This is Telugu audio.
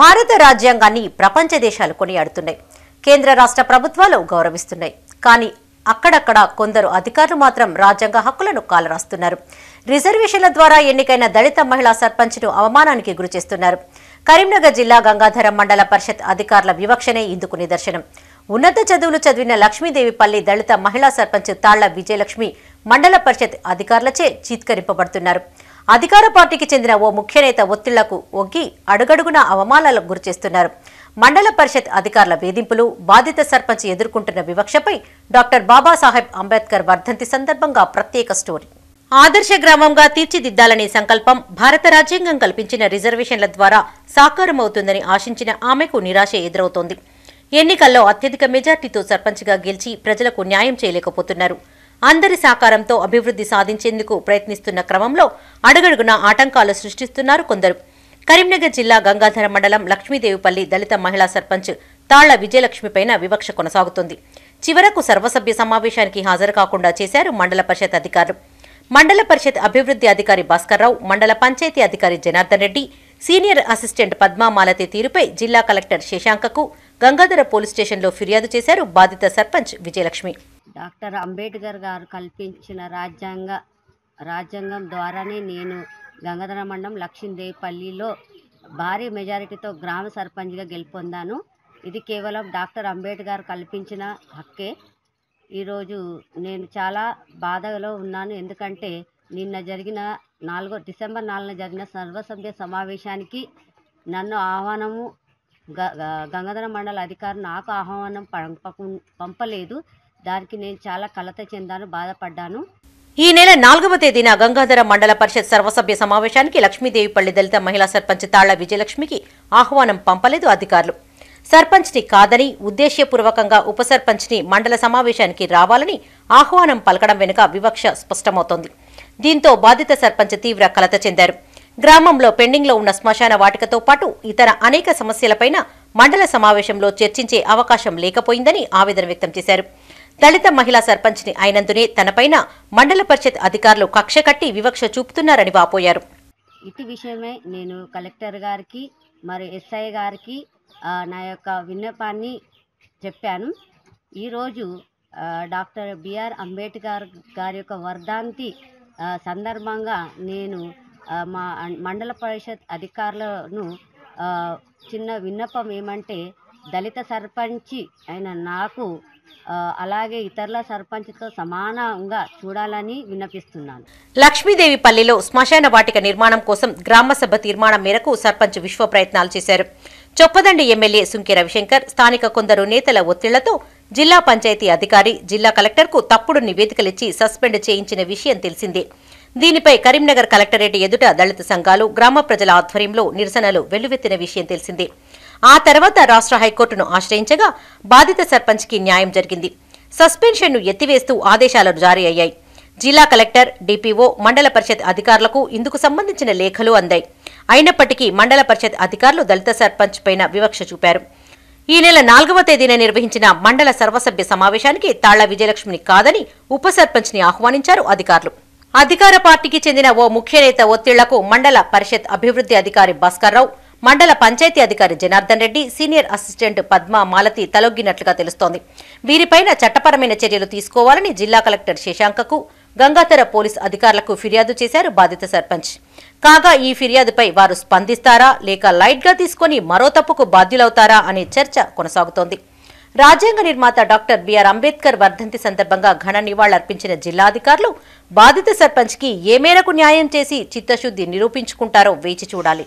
భారత రాజ్యాంగాన్ని ప్రపంచ దేశాలు కొనియాడుతున్నాయి కేంద్ర రాష్ట్ర ప్రభుత్వాలు గౌరవిస్తున్నాయి కానీ అక్కడక్కడ కొందరు అధికారులు మాత్రం రాజ్యాంగ హక్కులను కాలరాస్తున్నారు రిజర్వేషన్ల ద్వారా ఎన్నికైన దళిత మహిళా సర్పంచ్ను అవమానానికి గురిచేస్తున్నారు కరీంనగర్ జిల్లా గంగాధరం మండల పరిషత్ అధికారుల వివక్షనే ఇందుకు నిదర్శనం ఉన్నత చదువులు చదివిన లక్ష్మీదేవిపల్లి దళిత మహిళా సర్పంచ్ తాళ్ల విజయలక్ష్మి మండల పరిషత్ అధికారులచే చీత్కరింపబడుతున్నారు అధికార పార్టీకి చెందిన ఓ ముఖ్యనేత ఒత్తిళ్లకు ఒగ్గి అడుగడుగున అవమానాలకు గురిచేస్తున్నారు మండల పరిషత్ అధికారుల వేధింపులు బాధిత సర్పంచ్ ఎదుర్కొంటున్న వివక్షపై డాక్టర్ బాబాసాహెబ్ అంబేద్కర్ వర్ధంతి సందర్భంగా ప్రత్యేక స్టోరీ ఆదర్శ గ్రామంగా తీర్చిదిద్దాలనే సంకల్పం భారత రాజ్యాంగం కల్పించిన రిజర్వేషన్ల ద్వారా సాకారమవుతుందని ఆశించిన ఆమెకు నిరాశ ఎదురవుతోంది ఎన్నికల్లో అత్యధిక మెజార్టీతో సర్పంచ్గా గెలిచి ప్రజలకు న్యాయం చేయలేకపోతున్నారు అందరి సహకారంతో అభివృద్ధి సాధించేందుకు ప్రయత్నిస్తున్న క్రమంలో అడుగడుగున ఆటంకాలు సృష్టిస్తున్నారు కొందరు కరీంనగర్ జిల్లా గంగాధర మండలం లక్ష్మీదేవిపల్లి దళిత మహిళా సర్పంచ్ తాళ్ల విజయలక్ష్మిపై వివక్ష కొనసాగుతుంది చివరకు సర్వసభ్య సమావేశానికి హాజరు కాకుండా చేశారు మండల పరిషత్ అధికారులు మండల పరిషత్ అభివృద్ధి అధికారి భాస్కర్రావు మండల పంచాయతీ అధికారి జనార్దన్ రెడ్డి సీనియర్ అసిస్టెంట్ పద్మామాలతి తీరుపై జిల్లా కలెక్టర్ శశాంకకు గంగాధర పోలీస్ స్టేషన్లో ఫిర్యాదు చేశారు బాధిత సర్పంచ్ విజయలక్ష్మి డాక్టర్ అంబేద్కర్ గారు కల్పించిన రాజ్యాంగ రాజ్యాంగం ద్వారానే నేను గంగాధరమండం లక్ష్మీదేవిపల్లిలో భారీ మెజారిటీతో గ్రామ సర్పంచ్గా గెలుపొందాను ఇది కేవలం డాక్టర్ అంబేద్కర్ కల్పించిన హక్కే ఈరోజు నేను చాలా బాధలో ఉన్నాను ఎందుకంటే నిన్న జరిగిన నాలుగో డిసెంబర్ నాలుగున జరిగిన సర్వసభ్య సమావేశానికి నన్ను ఆహ్వానము గంగాధర మండల అధికారులు నాకు ఆహ్వానం పంపకు పంపలేదు దానికి నేను చాలా కలత చెందాను బాధపడ్డాను ఈ నెల నాలుగవ తేదీన గంగాధర మండల పరిషత్ సర్వసభ్య సమావేశానికి లక్ష్మీదేవిపల్లి దళిత మహిళా సర్పంచ్ తాళ్ల విజయలక్ష్మికి ఆహ్వానం పంపలేదు అధికారులు సర్పంచ్ని కాదని ఉద్దేశ్యపూర్వకంగా ఉప సర్పంచ్ని మండల సమావేశానికి రావాలని ఆహ్వానం పలకడం వెనుక వివక్ష స్పష్టమవుతోంది దీంతో బాధిత సర్పంచ్ తీవ్ర కలత చెందారు గ్రామంలో పెండింగ్లో ఉన్న శ్మశాన వాటికతో పాటు ఇతర అనేక సమస్యలపైన మండల సమావేశంలో చర్చించే అవకాశం లేకపోయిందని ఆవేదన వ్యక్తం చేశారు దళిత మహిళా సర్పంచ్ని అయినందునే తనపైన మండల పరిషత్ అధికారులు కక్ష కట్టి వివక్ష చూపుతున్నారని వాపోయారు ఇటు విషయమై నేను కలెక్టర్ గారికి మరి ఎస్ఐ గారికి నా యొక్క విన్నపాన్ని చెప్పాను ఈరోజు డాక్టర్ బిఆర్ అంబేద్కర్ గారి యొక్క వర్ధాంతి సందర్భంగా నేను మా మండల పరిషత్ అధికారులను చిన్న విన్నపం ఏమంటే దళిత సర్పంచి అయిన నాకు అలాగే ఇతరుల సర్పంచ్తో సమానంగా చూడాలని విన్నపిస్తున్నాను లక్ష్మీదేవి పల్లిలో శ్మశాన వాటిక నిర్మాణం కోసం గ్రామసభ తీర్మానం మేరకు సర్పంచ్ విశ్వ ప్రయత్నాలు చేశారు చొప్పదండి ఎమ్మెల్యే సుంకి రవిశంకర్ స్థానిక కొందరు నేతల ఒత్తిళ్లతో జిల్లా పంచాయతీ అధికారి జిల్లా కలెక్టర్కు తప్పుడు నివేదికలిచ్చి సస్పెండ్ చేయించిన విషయం తెలిసిందే దీనిపై కరీంనగర్ కలెక్టరేట్ ఎదుట దళిత సంఘాలు గ్రామ ప్రజల ఆధ్వర్యంలో నిరసనలు వెల్లువెత్తిన విషయం తెలిసిందే ఆ తర్వాత రాష్ట్ర హైకోర్టును ఆశ్రయించగా బాధిత సర్పంచ్కి న్యాయం జరిగింది సస్పెన్షన్ను ఎత్తివేస్తూ ఆదేశాలు జారీ అయ్యాయి జిల్లా కలెక్టర్ డిపిఓ మండల పరిషత్ అధికారులకు ఇందుకు సంబంధించిన లేఖలు అందాయి అయినప్పటికీ మండల పరిషత్ అధికారులు దళిత సర్పంచ్ పైన వివక్ష చూపారు ఈ నెల నాలుగవ తేదీన నిర్వహించిన మండల సర్వసభ్య సమావేశానికి తాళ్ల విజయలక్ష్మిని కాదని ఉప సర్పంచ్ని ఆహ్వానించారు అధికారులు అధికార పార్టీకి చెందిన ఓ ముఖ్యనేత ఒత్తిళ్లకు మండల పరిషత్ అభివృద్ధి అధికారి భాస్కర్రావు మండల పంచాయతీ అధికారి జనార్దన్ రెడ్డి సీనియర్ అసిస్టెంట్ పద్మ మాలతి తలొగ్గినట్లుగా తెలుస్తోంది వీరిపైన చట్టపరమైన చర్యలు తీసుకోవాలని జిల్లా కలెక్టర్ శశాంకకు గంగాధర పోలీస్ అధికారులకు ఫిర్యాదు చేశారు బాధిత సర్పంచ్ కాగా ఈ ఫిర్యాదుపై వారు స్పందిస్తారా లేక లైట్గా తీసుకుని మరో తప్పుకు బాధ్యులవుతారా అనే చర్చ కొనసాగుతోంది రాజ్యాంగ నిర్మాత డాక్టర్ బిఆర్ అంబేద్కర్ వర్ధంతి సందర్భంగా ఘన నివాళులర్పించిన జిల్లాధికారులు బాధిత సర్పంచ్కి ఏ మేరకు న్యాయం చేసి చిత్తశుద్ధి నిరూపించుకుంటారో వేచి చూడాలి